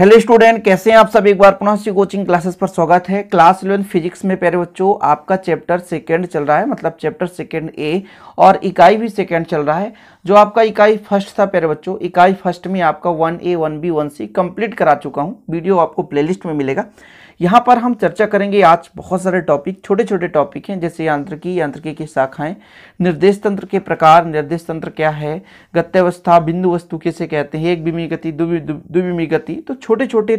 hello student कैसे हैं आप सब एक बार पुनः सी कोचिंग क्लासेस पर स्वागत है क्लास इलेवन फिजिक्स में प्यारे बच्चों आपका चैप्टर सेकेंड चल रहा है मतलब चैप्टर सेकेंड ए और इकाई भी सेकेंड चल रहा है जो आपका इकाई फर्स्ट था प्यारे बच्चों इकाई फर्स्ट में आपका one A one B one C complete करा चुका हूँ वीडियो आपको प्ले में मिलेगा यहाँ पर हम चर्चा करेंगे आज बहुत सारे टॉपिक छोटे छोटे टॉपिक हैं जैसे यांत्रिकी यांत्रिकी की शाखाएं निर्देश तंत्र के प्रकार निर्देश तंत्र क्या है गत्यवस्था बिंदु वस्तु कैसे कहते हैं एक बिमी गति दुबिमी गति तो छोटे छोटे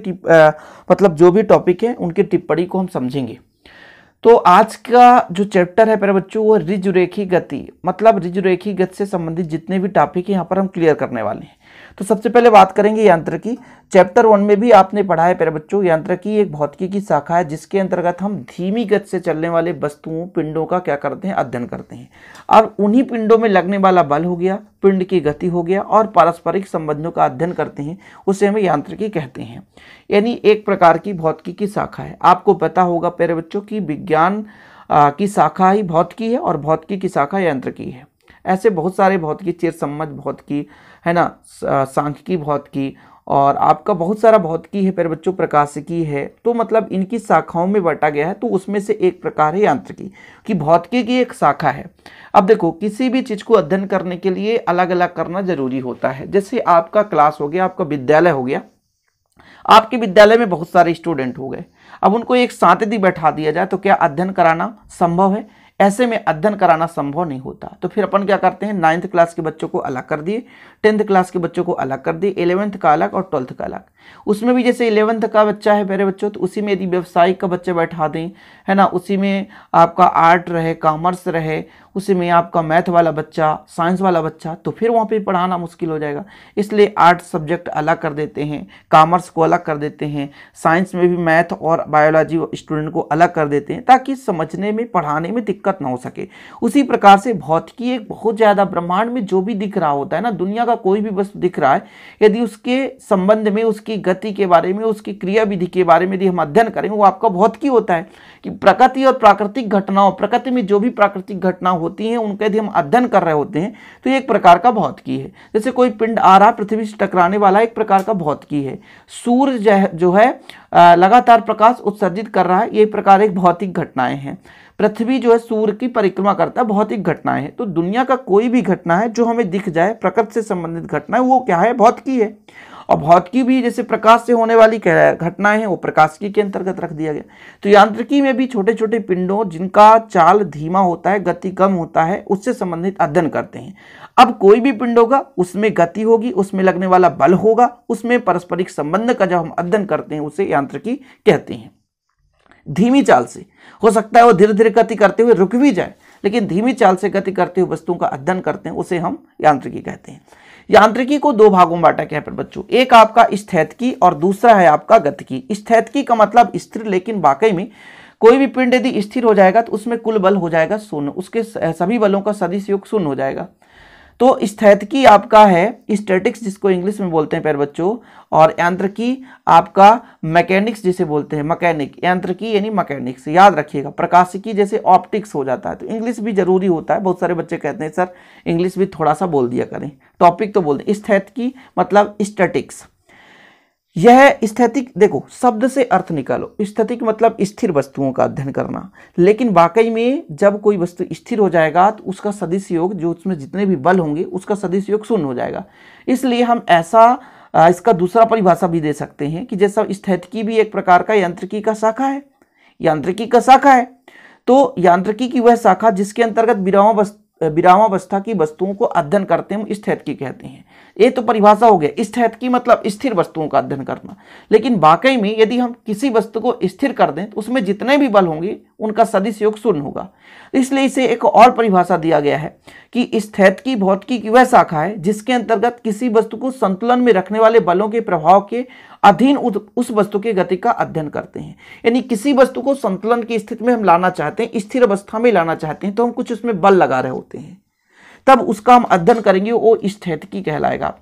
मतलब जो भी टॉपिक हैं उनकी टिप्पणी को हम समझेंगे तो आज का जो चैप्टर है मेरे बच्चों वो रिजुरेखी गति मतलब रिजुरेखी गति से संबंधित जितने भी टॉपिक हैं यहाँ पर हम क्लियर करने वाले हैं तो सबसे पहले बात करेंगे यंत्र की चैप्टर वन में भी आपने पढ़ा है प्यारे बच्चों यंत्र की एक भौतिकी की शाखा है जिसके अंतर्गत हम धीमी गति से चलने वाले वस्तुओं पिंडों का क्या करते हैं अध्ययन करते हैं और उन्हीं पिंडों में लगने वाला बल हो गया पिंड की गति हो गया और पारस्परिक संबंधों का अध्ययन करते हैं उसे हमें यांत्रिकी कहते हैं यानी एक प्रकार की भौतिकी की शाखा है आपको पता होगा प्यारे बच्चों की विज्ञान की शाखा ही भौतिकी है और भौतिकी की शाखा यंत्र की है ऐसे बहुत सारे भौतिकी चिर सम्मत भौतिकी है ना सांख्यिकी भौतिकी और आपका बहुत सारा भौतिकी है फिर बच्चों प्रकाशिकी है तो मतलब इनकी शाखाओं में बांटा गया है तो उसमें से एक प्रकार है यांत्रिकी कि भौतिकी की एक शाखा है अब देखो किसी भी चीज़ को अध्ययन करने के लिए अलग अलग करना जरूरी होता है जैसे आपका क्लास हो गया आपका विद्यालय हो गया आपके विद्यालय में बहुत सारे स्टूडेंट हो गए अब उनको एक साथ यदि बैठा दिया जाए तो क्या अध्ययन कराना संभव है ऐसे में अध्ययन कराना संभव नहीं होता तो फिर अपन क्या करते हैं नाइन्थ क्लास के बच्चों को अलग कर दिए टेंथ क्लास के बच्चों को अलग कर दिए इलेवेंथ का अलग और ट्वेल्थ का अलग उसमें भी जैसे इलेवंथ का बच्चा है मेरे बच्चों तो उसी में यदि व्यवसायिक का बच्चा बैठा दें है ना उसी में आपका आर्ट रहे कॉमर्स रहे उसमें आपका मैथ वाला बच्चा साइंस वाला बच्चा तो फिर वहाँ पे पढ़ाना मुश्किल हो जाएगा इसलिए आर्ट्स सब्जेक्ट अलग कर देते हैं कामर्स को अलग कर देते हैं साइंस में भी मैथ और बायोलॉजी स्टूडेंट को अलग कर देते हैं ताकि समझने में पढ़ाने में दिक्कत ना हो सके उसी प्रकार से भौतिकी एक बहुत ज़्यादा ब्रह्मांड में जो भी दिख रहा होता है ना दुनिया का कोई भी वस्तु दिख रहा है यदि उसके संबंध में उसकी गति के बारे में उसकी क्रिया विधि के बारे में यदि हम अध्ययन करें वो आपका भौतिकी होता है कि प्रकृति और प्राकृतिक घटनाओं प्रकृति में जो भी प्राकृतिक घटना होती हैं उनका यदि हम अध्ययन कर रहे होते हैं तो ये एक प्रकार का भौतिकी है जैसे कोई पिंड आ रहा पृथ्वी से टकराने वाला एक प्रकार का भौतिकी है सूर्य जो है लगातार प्रकाश उत्सर्जित कर रहा है ये प्रकार एक भौतिक घटनाएं हैं पृथ्वी जो है सूर्य की परिक्रमा करता है भौतिक घटनाएं हैं तो दुनिया का कोई भी घटना है जो हमें दिख जाए प्रकृति से संबंधित घटना है वो क्या है भौतिकी है और भौतिकी भी जैसे प्रकाश से होने वाली घटनाएं हैं वो प्रकाशिकी के अंतर्गत रख दिया गया तो यांत्रिकी में भी छोटे छोटे पिंडों जिनका चाल धीमा होता है गति कम होता है उससे संबंधित अध्ययन करते हैं अब कोई भी पिंड होगा उसमें गति होगी उसमें लगने वाला बल होगा उसमें पारस्परिक संबंध का जब हम अध्ययन करते हैं उसे यांत्रिकी कहते हैं धीमी चाल से हो सकता है वो धीरे धीरे गति करते हुए रुक भी जाए लेकिन धीमी चाल से गति करते हुए वस्तुओं का अध्ययन करते हैं उसे हम यांत्रिकी कहते हैं यांत्रिकी को दो भागों में बांटा गया है बच्चों एक आपका स्थैतिकी और दूसरा है आपका गतिकी स्थैतिकी का मतलब स्थिर लेकिन वाकई में कोई भी पिंड यदि स्थिर हो जाएगा तो उसमें कुल बल हो जाएगा शून्य उसके सभी बलों का सदिश योग शून्य हो जाएगा तो स्थैतिकी आपका है स्टैटिक्स जिसको इंग्लिश में बोलते हैं प्यारे बच्चों और की आपका मैकेनिक्स जिसे बोलते हैं मैकेनिक की यानी मैकेनिक्स याद रखिएगा प्रकाशिकी जैसे ऑप्टिक्स हो जाता है तो इंग्लिश भी जरूरी होता है बहुत सारे बच्चे कहते हैं सर इंग्लिश भी थोड़ा सा बोल दिया करें टॉपिक तो बोल दें स्थैतिकी मतलब स्टैटिक्स यह स्थितिक देखो शब्द से अर्थ निकालो स्थितिक मतलब स्थिर वस्तुओं का अध्ययन करना लेकिन वाकई में जब कोई वस्तु स्थिर हो जाएगा तो उसका सदिश योग जो उसमें जितने भी बल होंगे उसका सदिश योग शून्य हो जाएगा इसलिए हम ऐसा इसका दूसरा परिभाषा भी दे सकते हैं कि जैसा स्थैतिकी भी एक प्रकार का यांत्रिकी का शाखा है यांत्रिकी का शाखा है तो यांत्रिकी की वह शाखा जिसके अंतर्गत विरामावस्था की वस्तुओं को अध्ययन करते हैं हम स्थैतिकी कहते हैं ये तो परिभाषा हो गया स्थित की मतलब स्थिर वस्तुओं का अध्ययन करना लेकिन वाकई में यदि हम किसी वस्तु को स्थिर कर दें तो उसमें जितने भी बल होंगे उनका सदिश योग शून्य होगा इसलिए इसे एक और परिभाषा दिया गया है कि स्थित की भौतिकी की वह शाखा है जिसके अंतर्गत किसी वस्तु को संतुलन में रखने वाले बलों के प्रभाव के अधीन उस वस्तु की गति का अध्ययन करते हैं यानी किसी वस्तु को संतुलन की स्थिति में हम लाना चाहते हैं स्थिर अवस्था में लाना चाहते हैं तो हम कुछ उसमें बल लगा रहे होते हैं तब उसका हम अध्ययन करेंगे वो स्थैतिकी कहलाएगा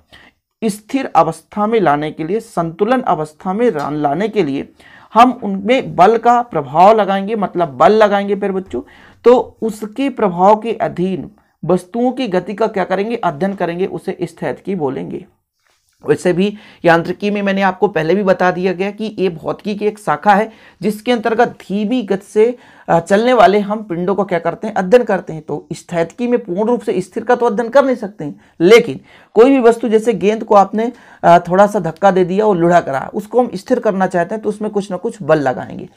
स्थिर अवस्था में लाने के लिए संतुलन अवस्था में लाने के लिए हम उनमें बल का प्रभाव लगाएंगे मतलब बल लगाएंगे फिर बच्चों तो उसके प्रभाव के अधीन वस्तुओं की गति का क्या करेंगे अध्ययन करेंगे उसे स्थैतिकी बोलेंगे वैसे भी यांत्रिकी में मैंने आपको पहले भी बता दिया गया कि ये भौतिकी की एक शाखा है जिसके अंतर्गत धीमी गति से चलने वाले हम पिंडों को क्या करते हैं अध्ययन करते हैं तो स्थैतिकी में पूर्ण रूप से स्थिर का तो अध्ययन कर नहीं सकते हैं लेकिन कोई भी वस्तु जैसे गेंद को आपने थोड़ा सा धक्का दे दिया और लुढ़ा करा उसको हम स्थिर करना चाहते हैं तो उसमें कुछ ना कुछ बल लगाएंगे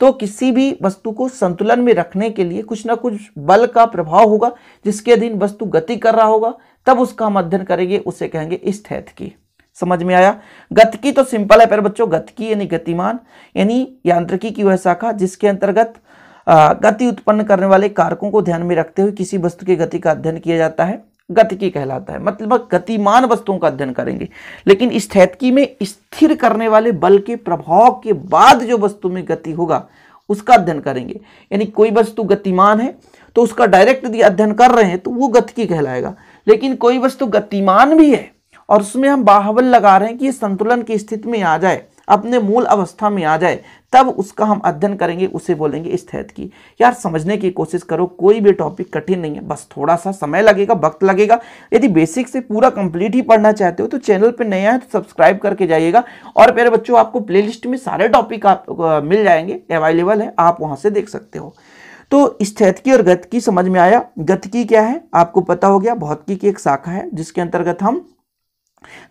तो किसी भी वस्तु को संतुलन में रखने के लिए कुछ ना कुछ बल का प्रभाव होगा जिसके अधीन वस्तु गति कर रहा होगा तब उसका हम अध्ययन करेंगे उसे कहेंगे स्थैतिकी समझ में आया गतकी तो सिंपल है पर बच्चों गतकी यानी गतिमान यानी यांत्रिकी की वह शाखा जिसके अंतर्गत गति उत्पन्न करने वाले कारकों को ध्यान में रखते हुए किसी वस्तु की गति का अध्ययन किया जाता है गतिकी कहलाता है मतलब गतिमान वस्तुओं का अध्ययन करेंगे लेकिन स्थैतिकी में स्थिर करने वाले बल के प्रभाव के बाद जो वस्तु में गति होगा उसका अध्ययन करेंगे यानी कोई वस्तु गतिमान है तो उसका डायरेक्ट यदि अध्ययन कर रहे हैं तो वो गतिकी कहलाएगा लेकिन कोई वस्तु गतिमान भी है और उसमें हम बाहबल लगा रहे हैं कि संतुलन की स्थिति में आ जाए अपने मूल अवस्था में आ जाए तब उसका हम अध्ययन करेंगे उसे बोलेंगे स्थैत की यार समझने की कोशिश करो कोई भी टॉपिक कठिन नहीं है बस थोड़ा सा समय लगेगा वक्त लगेगा यदि बेसिक से पूरा कंप्लीट ही पढ़ना चाहते हो तो चैनल पर नया है तो सब्सक्राइब करके जाइएगा और मेरे बच्चों आपको प्ले में सारे टॉपिक आप मिल जाएंगे अवेलेबल है आप वहाँ से देख सकते हो तो की और की समझ में आया की क्या है आपको पता हो गया भौतिकी की एक शाखा है जिसके अंतर्गत हम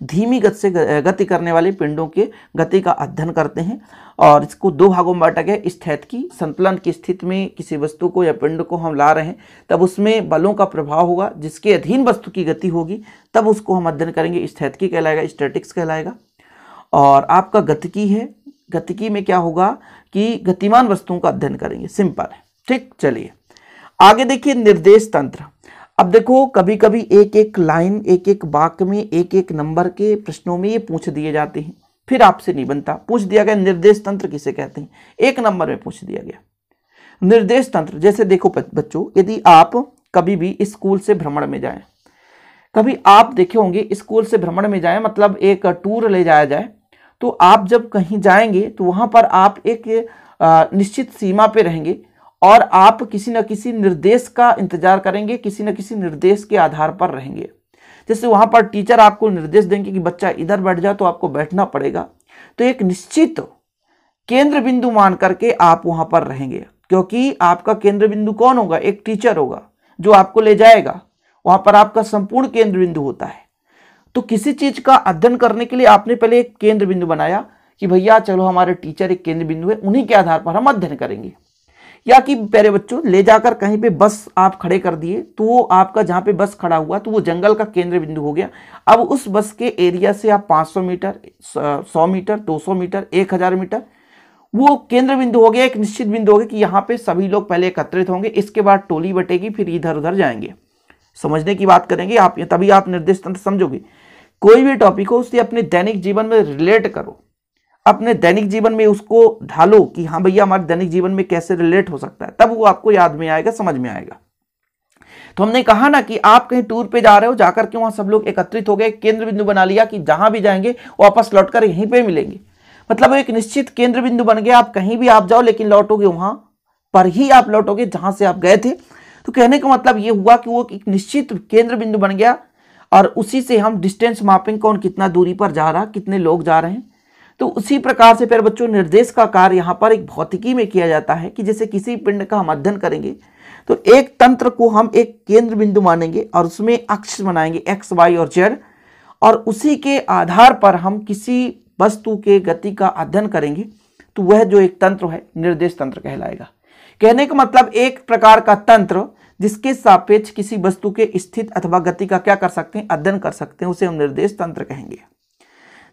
धीमी गति से गति करने वाले पिंडों के गति का अध्ययन करते हैं और इसको दो भागों में बांटा गया स्थैत की संतुलन की स्थिति में किसी वस्तु को या पिंड को हम ला रहे हैं तब उसमें बलों का प्रभाव होगा जिसके अधीन वस्तु की गति होगी तब उसको हम अध्ययन करेंगे की कहलाएगा स्टैटिक्स कहलाएगा और आपका गतिकी है गतिकी में क्या होगा कि गतिमान वस्तुओं का अध्ययन करेंगे सिंपल है ठीक चलिए आगे देखिए निर्देश तंत्र अब देखो कभी कभी एक एक लाइन एक एक बाक में एक एक नंबर के प्रश्नों में ये पूछ दिए जाते हैं फिर आपसे नहीं बनता पूछ दिया गया निर्देश तंत्र किसे कहते हैं एक नंबर में पूछ दिया गया निर्देश तंत्र जैसे देखो बच्चों यदि आप कभी भी स्कूल से भ्रमण में जाए कभी आप देखे होंगे स्कूल से भ्रमण में जाए मतलब एक टूर ले जाया जाए तो आप जब कहीं जाएंगे तो वहां पर आप एक निश्चित सीमा पे रहेंगे और आप किसी न किसी निर्देश का इंतजार करेंगे किसी न किसी निर्देश के आधार पर रहेंगे जैसे वहां पर टीचर आपको निर्देश देंगे कि बच्चा इधर बैठ जाए तो आपको बैठना पड़ेगा तो एक निश्चित केंद्र बिंदु मान करके आप वहां पर रहेंगे क्योंकि आपका केंद्र बिंदु कौन होगा एक टीचर होगा जो आपको ले जाएगा वहां पर आपका संपूर्ण केंद्र बिंदु होता है तो किसी चीज़ का अध्ययन करने के लिए आपने पहले एक केंद्र बिंदु बनाया कि भैया चलो हमारे टीचर एक केंद्र बिंदु है उन्हीं के आधार पर हम अध्ययन करेंगे या कि प्यारे बच्चों ले जाकर कहीं पे बस आप खड़े कर दिए तो वो आपका जहां पे बस खड़ा हुआ तो वो जंगल का केंद्र बिंदु हो गया अब उस बस के एरिया से आप 500 मीटर 100 मीटर 200 मीटर 1000 मीटर वो केंद्र बिंदु हो गया एक निश्चित बिंदु हो गया कि यहाँ पे सभी लोग पहले एकत्रित होंगे इसके बाद टोली बटेगी फिर इधर उधर जाएंगे समझने की बात करेंगे आप तभी आप निर्देश तंत्र समझोगे कोई भी टॉपिक हो उससे अपने दैनिक जीवन में रिलेट करो अपने दैनिक जीवन में उसको ढालो कि हाँ भैया हमारे दैनिक जीवन में कैसे रिलेट हो सकता है तब वो आपको याद में आएगा समझ में आएगा तो हमने कहा ना कि आप कहीं टूर पे जा रहे हो जाकर के वहां सब लोग एकत्रित हो गए केंद्र बिंदु बना लिया कि जहां भी जाएंगे वापस लौटकर यहीं पे मिलेंगे मतलब एक निश्चित केंद्र बिंदु बन गया आप कहीं भी आप जाओ लेकिन लौटोगे वहां पर ही आप लौटोगे जहां से आप गए थे तो कहने का मतलब ये हुआ कि वो एक निश्चित केंद्र बिंदु बन गया और उसी से हम डिस्टेंस मापिंग कौन कितना दूरी पर जा रहा कितने लोग जा रहे हैं तो उसी प्रकार से फिर बच्चों निर्देश का कार्य यहाँ पर एक भौतिकी में किया जाता है कि जैसे किसी पिंड का हम अध्ययन करेंगे तो एक तंत्र को हम एक केंद्र बिंदु मानेंगे और उसमें अक्ष बनाएंगे एक्स वाई और जेड और उसी के आधार पर हम किसी वस्तु के गति का अध्ययन करेंगे तो वह जो एक तंत्र है निर्देश तंत्र कहलाएगा कहने का मतलब एक प्रकार का तंत्र जिसके सापेक्ष किसी वस्तु के स्थित अथवा गति का क्या कर सकते हैं अध्ययन कर सकते हैं उसे हम निर्देश तंत्र कहेंगे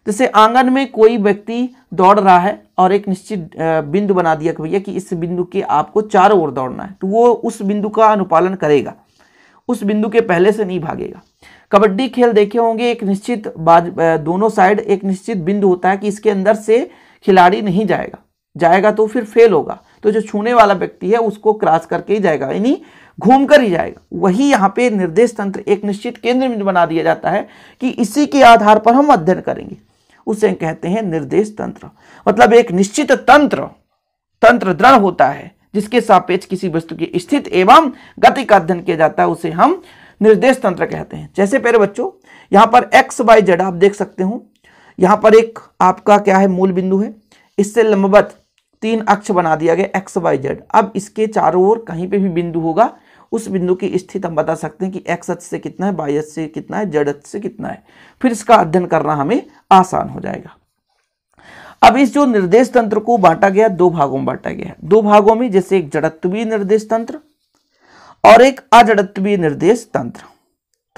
जैसे आंगन में कोई व्यक्ति दौड़ रहा है और एक निश्चित बिंदु बना दिया कि भैया कि इस बिंदु के आपको चारों ओर दौड़ना है तो वो उस बिंदु का अनुपालन करेगा उस बिंदु के पहले से नहीं भागेगा कबड्डी खेल देखे होंगे एक निश्चित बाज दोनों साइड एक निश्चित बिंदु होता है कि इसके अंदर से खिलाड़ी नहीं जाएगा जाएगा तो फिर फेल होगा तो जो छूने वाला व्यक्ति है उसको क्रॉस करके ही जाएगा यानी घूम कर ही जाएगा वही यहाँ पे निर्देश तंत्र एक निश्चित केंद्र बिंदु बना दिया जाता है कि इसी के आधार पर हम अध्ययन करेंगे उसे कहते हैं निर्देश तंत्र मतलब एक निश्चित तंत्र तंत्र दृढ़ होता है जिसके सापेक्ष किसी वस्तु की स्थित एवं गति का अध्ययन किया जाता है उसे हम निर्देश तंत्र कहते हैं जैसे पेरे बच्चों यहां पर एक्स वाई जेड आप देख सकते हो यहां पर एक आपका क्या है मूल बिंदु है इससे लंबवत तीन अक्ष बना दिया गया एक्स वाई जेड अब इसके चारों ओर कहीं पे भी बिंदु होगा उस बिंदु की स्थिति हम बता सकते हैं कि एक्स अच्छ से कितना है बाई अच्छ से कितना है जड़ से कितना है फिर इसका अध्ययन करना हमें आसान हो जाएगा अब इस जो निर्देश तंत्र को बांटा गया दो भागों में बांटा गया दो भागों में जैसे एक जड़त्वीय निर्देश तंत्र और एक अजड़त्वीय निर्देश तंत्र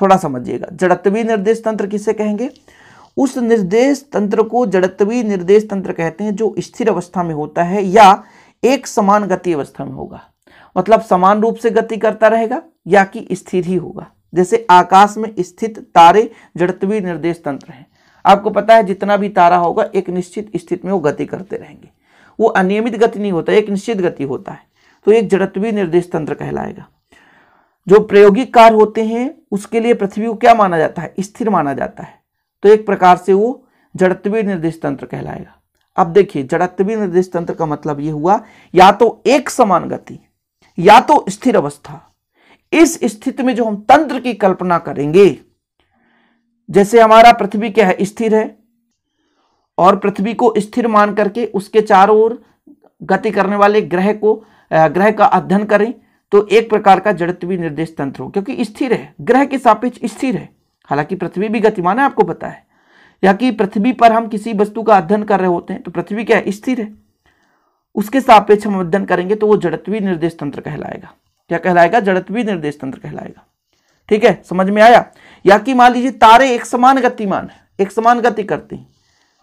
थोड़ा समझिएगा जड़त्वीय निर्देश तंत्र किसे कहेंगे उस निर्देश तंत्र को जड़त्वीय निर्देश तंत्र कहते हैं जो स्थिर अवस्था में होता है या एक समान गति अवस्था में होगा मतलब समान रूप से गति करता रहेगा या कि स्थिर ही होगा जैसे आकाश में स्थित तारे जड़त्वी निर्देश तंत्र हैं आपको पता है जितना भी तारा होगा एक निश्चित स्थिति में वो गति करते रहेंगे वो अनियमित गति नहीं होता एक निश्चित गति होता है तो एक जड़त्वी निर्देश तंत्र कहलाएगा जो प्रायोगिक कार्य होते हैं उसके लिए पृथ्वी को क्या माना जाता है स्थिर माना जाता है तो एक प्रकार से वो जड़त्वी निर्देश तंत्र कहलाएगा अब देखिए जड़त्वी निर्देश तंत्र का मतलब ये हुआ या तो एक समान गति या तो स्थिर अवस्था इस स्थिति में जो हम तंत्र की कल्पना करेंगे जैसे हमारा पृथ्वी क्या है स्थिर है और पृथ्वी को स्थिर मान करके उसके चारों ओर गति करने वाले ग्रह को ग्रह का अध्ययन करें तो एक प्रकार का जड़त्वी निर्देश तंत्र हो क्योंकि स्थिर है ग्रह के सापेक्ष स्थिर है हालांकि पृथ्वी भी गतिमान है आपको पता है या कि पृथ्वी पर हम किसी वस्तु का अध्ययन कर रहे होते हैं तो पृथ्वी क्या है स्थिर है उसके सापेक्ष हम अध्ययन करेंगे तो वो जड़त्वी निर्देश तंत्र कहलाएगा क्या कहलाएगा जड़त्वी निर्देश तंत्र कहलाएगा ठीक है समझ में आया या कि मान लीजिए तारे एक समान गतिमान है एक समान गति करते हैं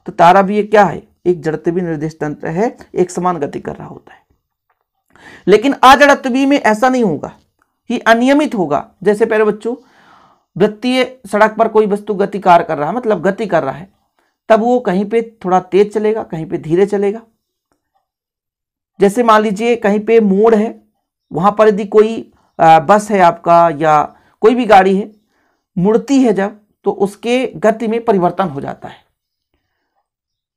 तो तारा भी ये क्या है एक जड़त्वी निर्देश तंत्र है एक समान गति कर रहा होता है लेकिन अजड़त्वी में ऐसा नहीं होगा ये अनियमित होगा जैसे पहले बच्चों वृत्तीय सड़क पर कोई वस्तु गति कर रहा है मतलब गति कर रहा है तब वो कहीं पे थोड़ा तेज चलेगा कहीं पे धीरे चलेगा जैसे मान लीजिए कहीं पे मोड़ है वहाँ पर यदि कोई बस है आपका या कोई भी गाड़ी है मुड़ती है जब तो उसके गति में परिवर्तन हो जाता है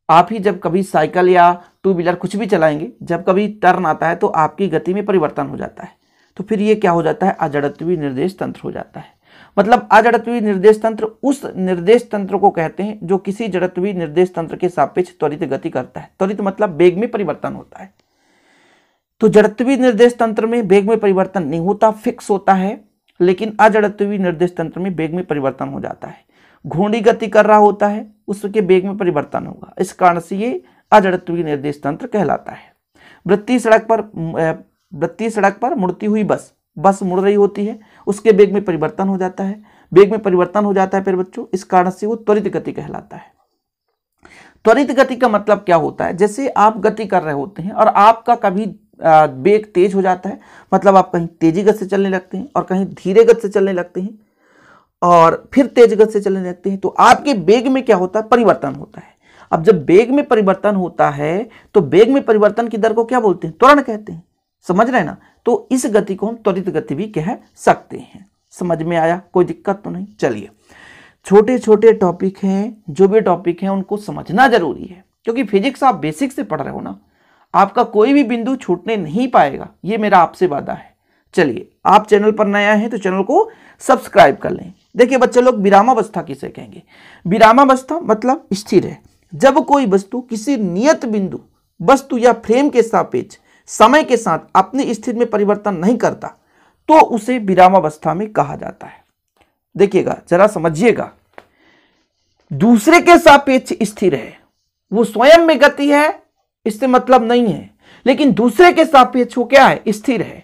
आप ही जब कभी साइकिल या टू व्हीलर कुछ भी चलाएंगे जब कभी टर्न आता है तो आपकी गति में परिवर्तन हो जाता है तो फिर ये क्या हो जाता है अजड़त्वी निर्देश तंत्र हो जाता है मतलब अजड़त्वी निर्देश तंत्र उस निर्देश तंत्र को कहते हैं जो किसी जड़त्वी निर्देश तंत्र के सापेक्ष त्वरित गति करता है त्वरित मतलब वेग में परिवर्तन होता है तो जड़त्वी निर्देश तंत्र में वेग में परिवर्तन नहीं होता फिक्स होता है लेकिन अजड़त्वी निर्देश तंत्र में वेग में परिवर्तन हो जाता है घूर्णी गति कर रहा होता है उसके वेग में परिवर्तन होगा इस कारण से ये अजड़त्वी निर्देश तंत्र कहलाता है वृत्तीय सड़क पर वृत्तीय सड़क पर मुड़ती हुई बस बस मुड़ रही होती है उसके वेग में परिवर्तन हो जाता है वेग में परिवर्तन हो जाता है फिर बच्चों इस कारण से वो त्वरित गति कहलाता है त्वरित गति का मतलब क्या होता है जैसे आप गति कर रहे होते हैं और आपका कभी बेग तेज हो जाता है मतलब आप कहीं तेजी गति से चलने लगते हैं और कहीं धीरे गति से चलने लगते हैं और फिर तेज गति से चलने लगते हैं तो आपके वेग में क्या होता है परिवर्तन होता है अब जब वेग में परिवर्तन होता है तो बेग में परिवर्तन की दर को क्या बोलते हैं त्वरण कहते हैं समझ रहे ना तो इस गति को हम त्वरित गति भी कह सकते हैं समझ में आया कोई दिक्कत तो नहीं चलिए छोटे छोटे टॉपिक हैं जो भी टॉपिक हैं उनको समझना जरूरी है क्योंकि फिजिक्स आप बेसिक से पढ़ रहे हो ना आपका कोई भी बिंदु छूटने नहीं पाएगा ये मेरा आपसे वादा है चलिए आप चैनल पर नया है तो चैनल को सब्सक्राइब कर लें देखिए बच्चे लोग विरामावस्था किसे कहेंगे विरामावस्था मतलब स्थिर है जब कोई वस्तु किसी नियत बिंदु वस्तु या फ्रेम के सापेक्ष समय के साथ अपनी स्थिति में परिवर्तन नहीं करता तो उसे विरामावस्था में कहा जाता है देखिएगा जरा समझिएगा दूसरे के सापेक्ष स्थिर है वो स्वयं में गति है इससे मतलब नहीं है लेकिन दूसरे के सापेक्ष वो क्या है स्थिर है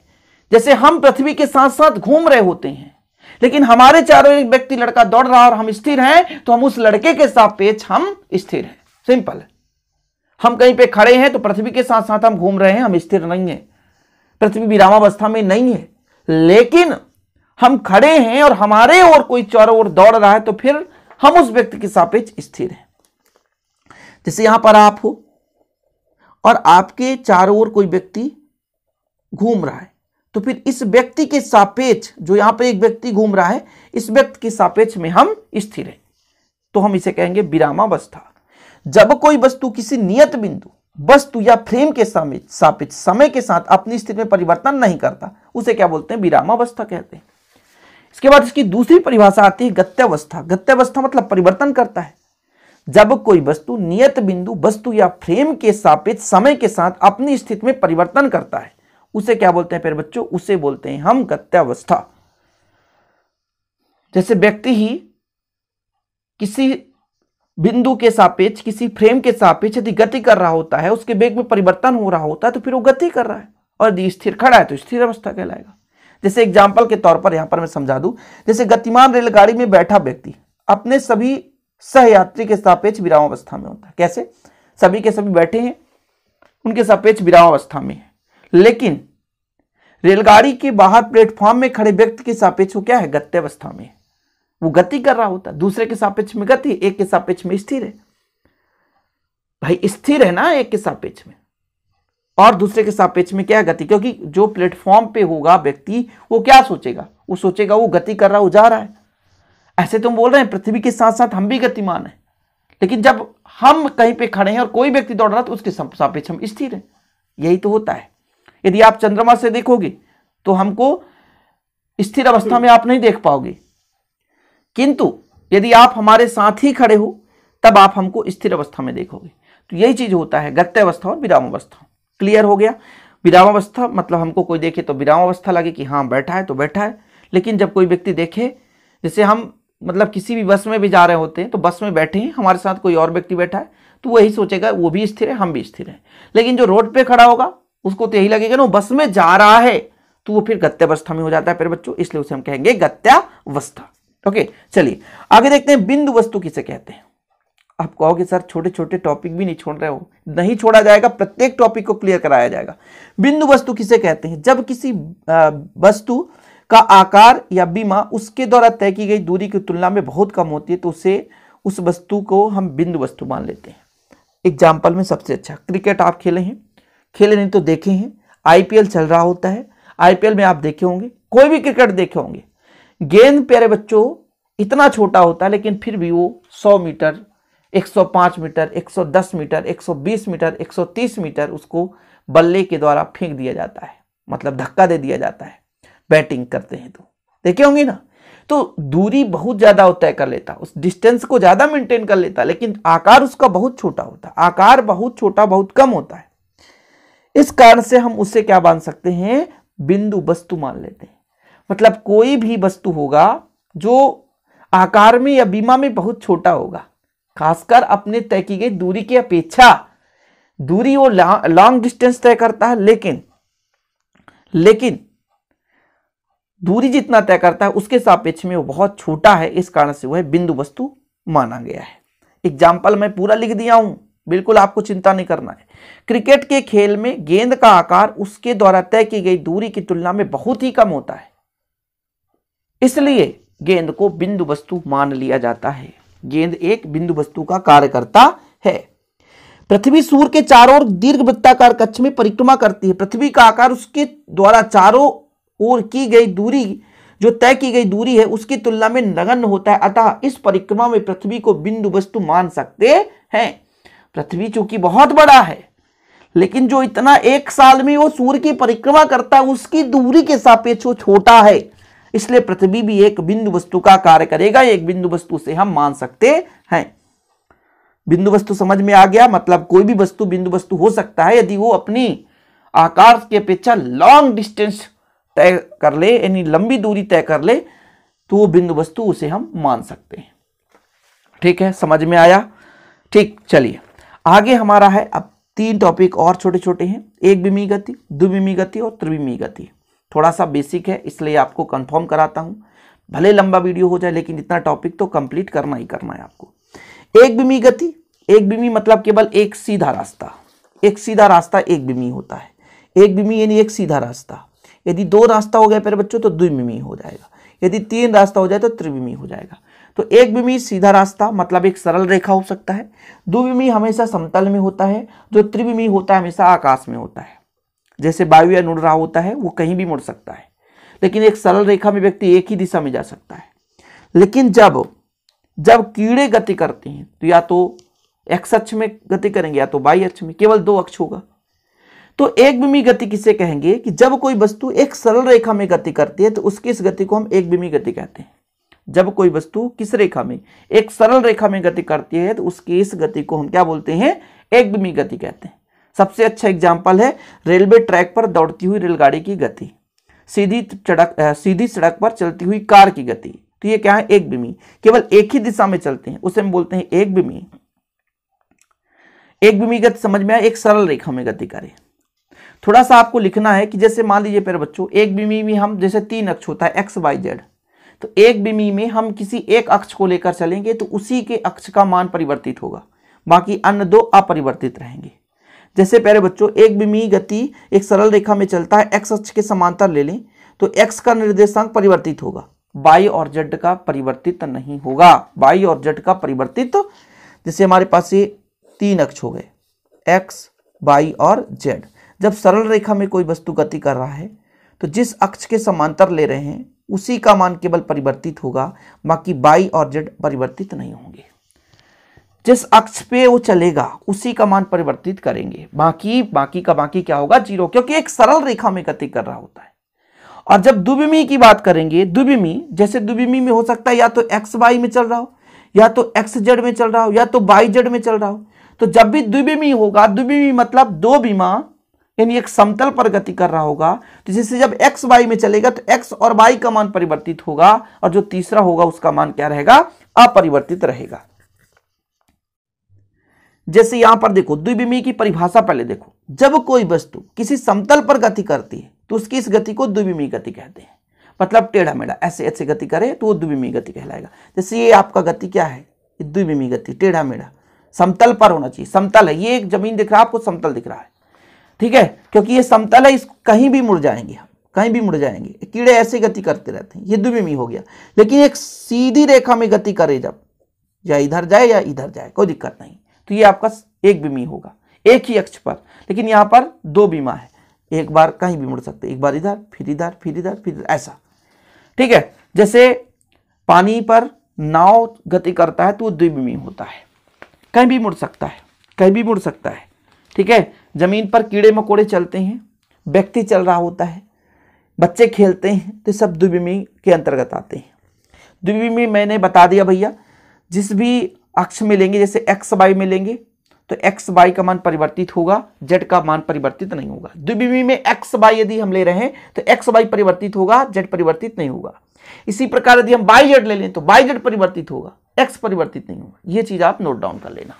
जैसे हम पृथ्वी के साथ साथ घूम रहे होते हैं लेकिन हमारे चारों एक व्यक्ति लड़का दौड़ रहा और हम स्थिर हैं तो हम उस लड़के के सापेक्ष हम स्थिर हैं सिंपल हम कहीं पे खड़े हैं तो पृथ्वी के साथ साथ हम घूम रहे हैं हम स्थिर नहीं है पृथ्वी विरामावस्था में नहीं है लेकिन हम खड़े हैं और हमारे और कोई चारों ओर दौड़ रहा है तो फिर हम उस व्यक्ति के सापेक्ष स्थिर हैं जैसे यहां पर आप हो और आपके चारों ओर कोई व्यक्ति घूम रहा है तो फिर इस व्यक्ति के सापेक्ष जो यहां पर एक व्यक्ति घूम रहा है इस व्यक्ति के सापेक्ष में हम स्थिर हैं तो हम इसे कहेंगे विरामावस्था जब कोई वस्तु किसी नियत बिंदु वस्तु या फ्रेम के सापेक्ष समय के साथ अपनी स्थिति में परिवर्तन नहीं करता उसे क्या बोलते हैं विरामावस्था कहते हैं इसके बाद इसकी दूसरी परिभाषा आती है गत्यावस्था गत्यावस्था मतलब परिवर्तन करता है जब कोई वस्तु नियत बिंदु वस्तु या फ्रेम के सापेक्ष समय के साथ अपनी स्थिति में परिवर्तन करता है उसे क्या बोलते हैं फिर बच्चों उसे बोलते हैं हम गत्यावस्था जैसे व्यक्ति ही किसी बिंदु के सापेक्ष किसी फ्रेम के सापेक्ष यदि गति कर रहा होता है उसके वेग में परिवर्तन हो रहा होता है तो फिर वो गति कर रहा है और यदि स्थिर खड़ा है तो स्थिर अवस्था कहलाएगा जैसे एग्जाम्पल के तौर पर यहां पर मैं समझा दू जैसे गतिमान रेलगाड़ी में बैठा व्यक्ति अपने सभी सहयात्री के सापेक्ष विरामावस्था में होता है कैसे सभी के सभी बैठे हैं उनके सापेक्ष विरामावस्था में है लेकिन रेलगाड़ी के बाहर प्लेटफॉर्म में खड़े व्यक्ति के सापेक्ष वो क्या है गत्यवस्था में वो गति कर रहा होता है दूसरे के सापेक्ष में गति एक के सापेक्ष में स्थिर है भाई स्थिर है ना एक के सापेक्ष में और दूसरे के सापेक्ष में क्या गति क्योंकि जो प्लेटफॉर्म पे होगा व्यक्ति वो क्या सोचेगा वो सोचेगा वो गति कर रहा वो जा रहा है ऐसे तुम बोल रहे हैं पृथ्वी के साथ साथ हम भी गतिमान हैं लेकिन जब हम कहीं पे खड़े हैं और कोई व्यक्ति दौड़ रहा है तो उसके सापेक्ष हम स्थिर हैं यही तो होता है यदि आप चंद्रमा से देखोगे तो हमको स्थिर अवस्था में आप नहीं देख पाओगे किंतु यदि आप हमारे साथ ही खड़े हो तब आप हमको स्थिर अवस्था में देखोगे तो यही चीज होता है गत्य अवस्था और विराम अवस्था क्लियर हो गया विराम अवस्था मतलब हमको कोई देखे तो विराम अवस्था लगे कि हाँ बैठा है तो बैठा है लेकिन जब कोई व्यक्ति देखे जैसे हम मतलब किसी भी बस में भी जा रहे होते हैं तो बस में बैठे हैं हमारे साथ कोई और व्यक्ति बैठा है तो वही सोचेगा वो भी स्थिर है हम भी स्थिर हैं लेकिन जो रोड पे खड़ा होगा उसको तो यही लगेगा ना बस में जा रहा है तो वो फिर गत्यावस्था में हो जाता है फिर बच्चों इसलिए उसे हम कहेंगे गत्यावस्था ओके चलिए आगे देखते हैं बिंदु वस्तु किसे कहते हैं आप कहोगे सर छोटे छोटे टॉपिक भी नहीं छोड़ रहे हो नहीं छोड़ा जाएगा प्रत्येक टॉपिक को क्लियर कराया जाएगा बिंदु वस्तु किसे कहते हैं जब किसी वस्तु का आकार या बीमा उसके द्वारा तय की गई दूरी की तुलना में बहुत कम होती है तो उसे उस वस्तु को हम बिंदु वस्तु मान लेते हैं एग्जाम्पल में सबसे अच्छा क्रिकेट आप खेले हैं खेले नहीं तो देखे हैं आईपीएल चल रहा होता है आईपीएल में आप देखे होंगे कोई भी क्रिकेट देखे होंगे गेंद प्यारे बच्चों इतना छोटा होता है लेकिन फिर भी वो 100 metre 105 metre 110 metre 120 metre 130 metre उसको बल्ले के द्वारा फेंक दिया जाता है मतलब धक्का दे दिया जाता है बैटिंग करते हैं तो देखे होंगे ना तो दूरी बहुत ज़्यादा तय कर लेता उस डिस्टेंस को ज़्यादा मेंटेन कर लेता लेकिन आकार उसका बहुत छोटा होता आकार बहुत छोटा बहुत कम होता है इस कारण से हम उससे क्या मान सकते हैं बिंदु वस्तु मान लेते हैं मतलब कोई भी वस्तु होगा जो आकार में या बीमा में बहुत छोटा होगा खासकर अपने तय की गई दूरी की अपेक्षा दूरी वो लॉन्ग डिस्टेंस तय करता है लेकिन लेकिन दूरी जितना तय करता है उसके सापेक्ष में वो बहुत छोटा है इस कारण से वह बिंदु वस्तु माना गया है एग्जाम्पल मैं पूरा लिख दिया हूं बिल्कुल आपको चिंता नहीं करना है क्रिकेट के खेल में गेंद का आकार उसके द्वारा तय की गई दूरी की तुलना में बहुत ही कम होता है इसलिए गेंद को बिंदु वस्तु मान लिया जाता है गेंद एक बिंदु वस्तु का कार्य करता है पृथ्वी सूर्य के चारों ओर दीर्घ वृत्ताकार कक्ष में परिक्रमा करती है पृथ्वी का आकार उसके द्वारा चारों और की गई दूरी जो तय की गई दूरी है उसकी तुलना में नगन होता है अतः इस परिक्रमा में पृथ्वी को बिंदु वस्तु मान सकते हैं पृथ्वी चूंकि बहुत बड़ा है लेकिन जो इतना एक साल में वो सूर्य की परिक्रमा करता है उसकी दूरी के सापेक्ष वो छोटा है इसलिए पृथ्वी भी एक बिंदु वस्तु का कार्य करेगा एक बिंदु वस्तु से हम मान सकते हैं बिंदु वस्तु समझ में आ गया मतलब कोई भी वस्तु बिंदु वस्तु हो सकता है यदि वो अपनी आकार की अपेक्षा लॉन्ग डिस्टेंस तय कर ले यानी लंबी दूरी तय कर ले तो वो बिंदु वस्तु उसे हम मान सकते हैं ठीक है समझ में आया ठीक चलिए आगे हमारा है अब तीन टॉपिक और छोटे छोटे हैं एक बिमी गति दुबिमी गति और त्रिविमी गति थोड़ा सा बेसिक है इसलिए आपको कंफर्म कराता हूं भले लंबा वीडियो हो जाए लेकिन इतना टॉपिक तो कंप्लीट करना ही करना है आपको एक बिमी गति एक बिमी मतलब केवल एक सीधा रास्ता एक सीधा रास्ता एक बिमी होता है एक बिमी यानी एक सीधा रास्ता यदि दो रास्ता हो गया प्यारे बच्चों तो द्विमिमी हो जाएगा यदि तीन रास्ता हो जाए तो त्रिविमी हो जाएगा तो एक विमी सीधा रास्ता मतलब एक सरल रेखा हो सकता है दुविमी हमेशा समतल में होता है जो त्रिविमी होता है हमेशा आकाश में होता है जैसे वायु या नुड़ रहा होता है वो कहीं भी मुड़ सकता है लेकिन एक सरल रेखा में व्यक्ति एक ही दिशा में जा सकता है लेकिन जब जब कीड़े गति करते हैं तो या तो एक्स अक्ष में गति करेंगे या तो बाई अक्ष में केवल दो अक्ष होगा तो एक बिमी गति किसे कहेंगे कि जब कोई वस्तु एक सरल रेखा में गति करती है तो उसकी इस गति को हम एक बिमी गति कहते हैं जब कोई वस्तु किस रेखा में एक सरल रेखा में गति करती है तो उसकी इस गति को हम क्या बोलते हैं एक बिमी गति कहते हैं सबसे अच्छा एग्जाम्पल है रेलवे ट्रैक पर दौड़ती हुई रेलगाड़ी की गति सीधी सड़क सीधी सड़क पर चलती हुई कार की गति तो ये क्या है एक बिमी केवल एक ही दिशा में चलते हैं उसे हम बोलते हैं एक बिमी एक बिमी गति समझ में आए एक सरल रेखा में गति करें थोड़ा सा आपको लिखना है कि जैसे मान लीजिए पेरे बच्चों एक बीमी में हम जैसे तीन अक्ष होता है एक्स वाई जेड तो एक बीमी में हम किसी एक अक्ष को लेकर चलेंगे तो उसी के अक्ष का मान परिवर्तित होगा बाकी अन्य दो अपरिवर्तित रहेंगे जैसे पेरे बच्चों एक बीमी गति एक सरल रेखा में चलता है एक्स अक्ष के समांतर ले लें तो एक्स का निर्देशांक परिवर्तित होगा बाई और जेड का परिवर्तित नहीं होगा बाई और जेड का परिवर्तित जैसे हमारे पास ये तीन अक्ष हो गए एक्स बाई और जेड जब सरल रेखा में कोई वस्तु गति कर रहा है तो जिस अक्ष के समांतर ले रहे हैं उसी का मान केवल परिवर्तित होगा बाकी बाई और जेड परिवर्तित नहीं होंगे जिस अक्ष पे वो चलेगा उसी का मान परिवर्तित करेंगे बाकी बाकी का बाकी क्या होगा जीरो क्योंकि एक सरल रेखा में गति कर रहा होता है और जब दुबिमी की बात करेंगे दुबिमी जैसे दुबिमी में हो सकता है या तो एक्स वाई में चल रहा हो या तो एक्स जेड में चल रहा हो या तो वाई जेड में चल रहा हो तो जब भी दुबिमी होगा दुबिमी मतलब दो बीमा यानी एक समतल पर गति कर रहा होगा तो जिससे जब एक्स वाई में चलेगा तो एक्स और वाई का मान परिवर्तित होगा और जो तीसरा होगा उसका मान क्या रहेगा अपरिवर्तित रहेगा जैसे यहां पर देखो द्विविमी की परिभाषा पहले देखो जब कोई वस्तु किसी समतल पर गति करती है तो उसकी इस गति को द्विविमी गति कहते हैं मतलब टेढ़ा मेढ़ा ऐसे ऐसे गति करे तो वो द्विविमी गति कहलाएगा जैसे ये आपका गति क्या है द्विविमी गति टेढ़ा मेढ़ा समतल पर होना चाहिए समतल है ये एक जमीन दिख रहा है आपको समतल दिख रहा है ठीक है क्योंकि ये समतल है इस कहीं भी मुड़ जाएंगे हम कहीं भी मुड़ जाएंगे कीड़े ऐसे गति करते रहते हैं ये द्विमी हो गया लेकिन एक सीधी रेखा में गति करे जब या इधर जाए या इधर जाए कोई दिक्कत नहीं तो ये आपका एक बीमी होगा एक ही अक्ष पर लेकिन यहाँ पर दो बीमा है एक बार कहीं भी मुड़ सकते एक बार इधर फिर इधर फिर इधर फिर ऐसा ठीक है जैसे पानी पर नाव गति करता है तो वो द्विबीमी होता है कहीं भी मुड़ सकता है कहीं भी मुड़ सकता है ठीक है ज़मीन पर कीड़े मकोड़े चलते हैं व्यक्ति चल रहा होता है बच्चे खेलते हैं तो सब दुर्विमी के अंतर्गत आते हैं दुर्विमी मैंने बता दिया भैया जिस भी अक्ष में लेंगे जैसे एक्स वाई में लेंगे तो एक्स वाई का मान परिवर्तित होगा जेड का मान परिवर्तित नहीं होगा द्विविमी में एक्स वाई यदि हम ले रहे हैं तो एक्स वाई परिवर्तित होगा जेड परिवर्तित नहीं होगा इसी प्रकार यदि हम वाई जेड ले लें तो वाई जेड परिवर्तित होगा एक्स परिवर्तित नहीं होगा ये चीज आप नोट डाउन कर लेना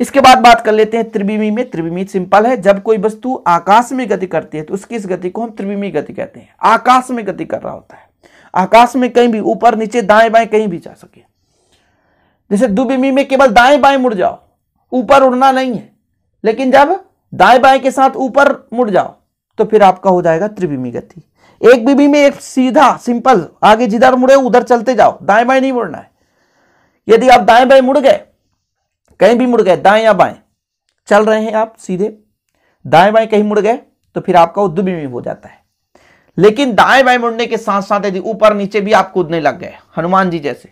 इसके बाद बात कर लेते हैं त्रिविमी में त्रिविमी सिंपल है जब कोई वस्तु आकाश में गति करती है तो उसकी इस गति को हम त्रिविमी गति कहते हैं आकाश में गति कर रहा होता है आकाश में कहीं भी ऊपर नीचे दाएं बाएं कहीं भी जा सके जैसे दुबिमी में केवल दाएं बाएं मुड़ जाओ ऊपर उड़ना नहीं है लेकिन जब दाएं बाएं के साथ ऊपर मुड़ जाओ तो फिर आपका हो जाएगा त्रिविमी गति एक बीबी में एक सीधा सिंपल आगे जिधर मुड़े उधर चलते जाओ दाएं बाएं नहीं मुड़ना है यदि आप दाएं बाएं मुड़ गए कहीं भी मुड़ गए दाएं या बाएं चल रहे हैं आप सीधे दाएं बाएं कहीं मुड़ गए तो फिर आपका वो दुबी हो जाता है लेकिन दाएं बाएं मुड़ने के साथ साथ यदि ऊपर नीचे भी आप कूदने लग गए हनुमान जी जैसे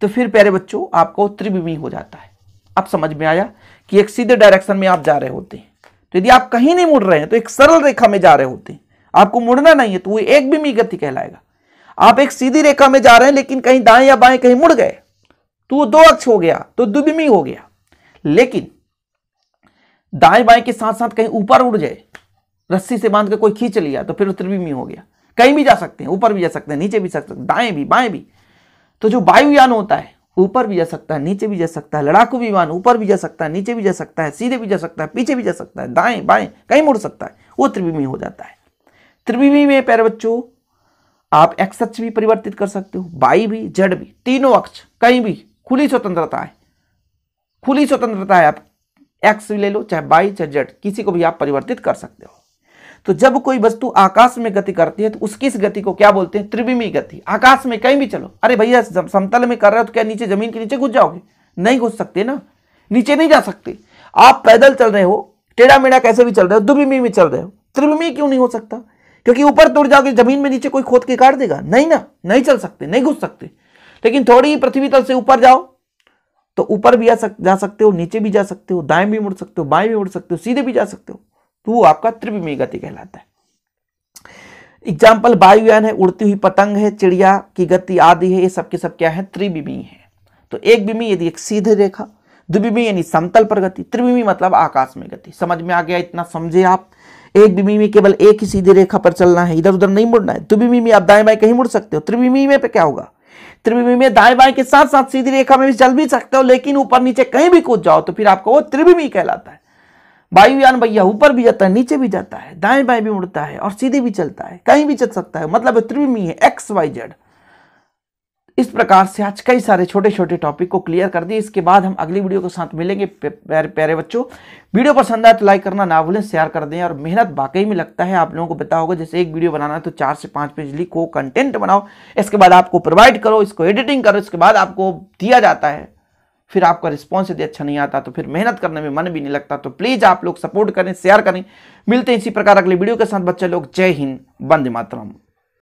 तो फिर प्यारे बच्चों आपको त्रिविमी हो जाता है अब समझ में आया कि एक सीधे डायरेक्शन में आप जा रहे होते हैं तो यदि आप कहीं नहीं मुड़ रहे हैं तो एक सरल रेखा में जा रहे होते हैं आपको मुड़ना नहीं है तो वो एक भी गति कहलाएगा आप एक सीधी रेखा में जा रहे हैं लेकिन कहीं दाएं या बाएं कहीं मुड़ गए तो वो दो अक्ष हो गया तो दुबिमी हो गया लेकिन दाएं बाएं के साथ साथ कहीं ऊपर उड़ जाए रस्सी से बांध कर कोई खींच लिया तो फिर त्रिविमी हो गया कहीं भी जा सकते हैं ऊपर भी जा सकते हैं नीचे भी जा सकते हैं दाएं भी बाएं भी तो जो वायुयान होता है ऊपर भी जा सकता है नीचे भी जा सकता है लड़ाकू विमान ऊपर भी जा सकता है नीचे भी जा सकता है सीधे भी जा सकता है पीछे भी जा सकता है दाएं बाएं कहीं मुड़ सकता है वो त्रिविमी हो जाता है त्रिविमी में पैर बच्चों आप एक्स भी परिवर्तित कर सकते हो बाई भी जड भी तीनों अक्ष कहीं भी खुली स्वतंत्रता है खुली स्वतंत्रता है आप एक्स ले लो चाहे बाई चाहे जेड किसी को भी आप परिवर्तित कर सकते हो तो जब कोई वस्तु आकाश में गति करती है तो उसकी इस गति को क्या बोलते हैं त्रिविमी गति आकाश में कहीं भी चलो अरे भैया समतल में कर रहे हो तो क्या नीचे जमीन के नीचे घुस जाओगे नहीं घुस सकते ना नीचे नहीं जा सकते आप पैदल चल रहे हो टेढ़ा मेढ़ा कैसे भी चल रहे हो दुविमी में चल रहे हो त्रिविमी क्यों नहीं हो सकता क्योंकि ऊपर तोड़ जाओगे जमीन में नीचे कोई खोद के काट देगा नहीं ना नहीं चल सकते नहीं घुस सकते लेकिन थोड़ी ही पृथ्वी तल से ऊपर जाओ तो ऊपर भी आ सक, जा सकते हो नीचे भी जा सकते हो दाएं भी मुड़ सकते हो बाएं भी मुड़ सकते हो सीधे भी जा सकते हो तो वो आपका त्रिविमी गति कहलाता है एग्जाम्पल वायुयान है उड़ती हुई पतंग है चिड़िया की गति आदि है ये सबके सब क्या है त्रिविमी है तो एक बिमी यदि एक सीधे रेखा द्विबिमी यानी समतल पर गति त्रिविमी मतलब आकाश में गति समझ में आ गया इतना समझे आप एक बिमी में केवल एक ही सीधी रेखा पर चलना है इधर उधर नहीं मुड़ना है द्विबिमी में आप दाएं बाएं कहीं मुड़ सकते हो त्रिविमी में पे क्या होगा त्रिभुवि में दाएं बाएं के साथ साथ सीधी रेखा में भी चल भी सकते हो लेकिन ऊपर नीचे कहीं भी कूद जाओ तो फिर आपको वो त्रिभुवि कहलाता है वायुयान भैया ऊपर भी जाता है नीचे भी जाता है दाएं बाएं भी उड़ता है और सीधे भी चलता है कहीं भी चल सकता है मतलब त्रिभुवि है एक्स वाई जेड इस प्रकार से आज कई सारे छोटे छोटे टॉपिक को क्लियर कर दिए इसके बाद हम अगली वीडियो के साथ मिलेंगे प्यारे प्यारे बच्चों वीडियो पसंद आए तो लाइक करना ना भूलें शेयर कर दें और मेहनत वाकई में लगता है आप लोगों को बता होगा जैसे एक वीडियो बनाना है तो चार से पाँच पेज लिखो कंटेंट बनाओ इसके बाद आपको प्रोवाइड करो इसको एडिटिंग करो इसके बाद आपको दिया जाता है फिर आपका रिस्पॉन्स यदि अच्छा नहीं आता तो फिर मेहनत करने में मन भी नहीं लगता तो प्लीज़ आप लोग सपोर्ट करें शेयर करें मिलते हैं इसी प्रकार अगले वीडियो के साथ बच्चे लोग जय हिंद बंदे मातरम